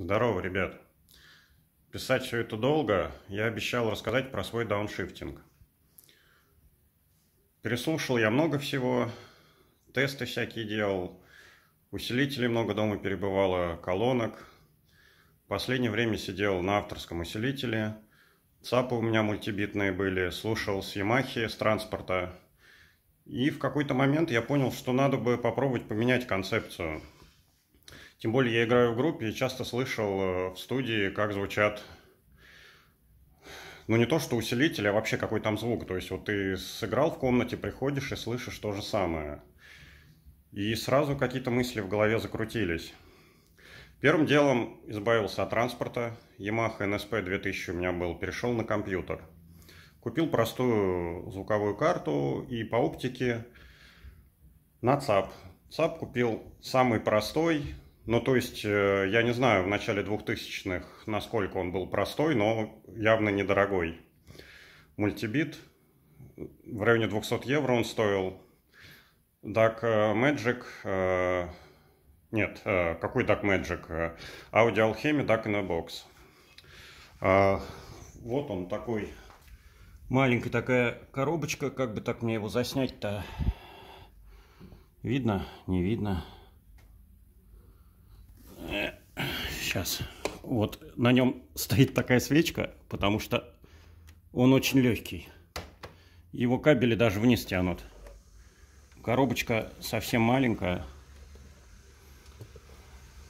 Здорово, ребят. Писать все это долго, я обещал рассказать про свой дауншифтинг. Переслушал я много всего, тесты всякие делал, усилителей много дома перебывало, колонок. В последнее время сидел на авторском усилителе, ЦАПы у меня мультибитные были, слушал с Ямахи, с транспорта. И в какой-то момент я понял, что надо бы попробовать поменять концепцию – тем более я играю в группе и часто слышал э, в студии, как звучат ну не то что усилители, а вообще какой там звук. То есть вот ты сыграл в комнате, приходишь и слышишь то же самое. И сразу какие-то мысли в голове закрутились. Первым делом избавился от транспорта. Yamaha NSP 2000 у меня был, перешел на компьютер. Купил простую звуковую карту и по оптике на ЦАП. ЦАП купил самый простой, ну, то есть, э, я не знаю, в начале 2000-х, насколько он был простой, но явно недорогой. Мультибит в районе 200 евро он стоил. Dark э, Magic, э, нет, какой Dark Magic? Audio Alchemy Dark in a Box. Вот он такой, маленькая такая коробочка, как бы так мне его заснять-то? Видно? Не видно? Сейчас. Вот на нем стоит такая свечка, потому что он очень легкий. Его кабели даже вниз тянут. Коробочка совсем маленькая.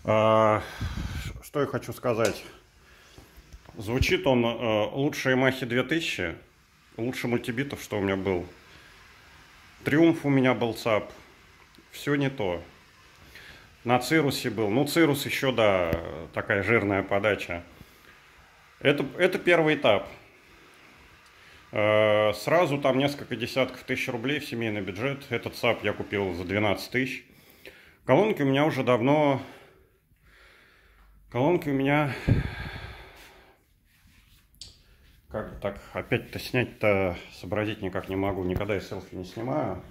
А, что я хочу сказать. Звучит он э, лучше Yamaha 2000, лучше мультибитов, что у меня был. Триумф у меня был ЦАП. Все не то на Цирусе был. Ну, Цирус еще, да, такая жирная подача. Это, это первый этап. Э, сразу там несколько десятков тысяч рублей в семейный бюджет. Этот САП я купил за 12 тысяч. Колонки у меня уже давно... Колонки у меня... Как так опять-то снять-то сообразить никак не могу. Никогда я селфи не снимаю.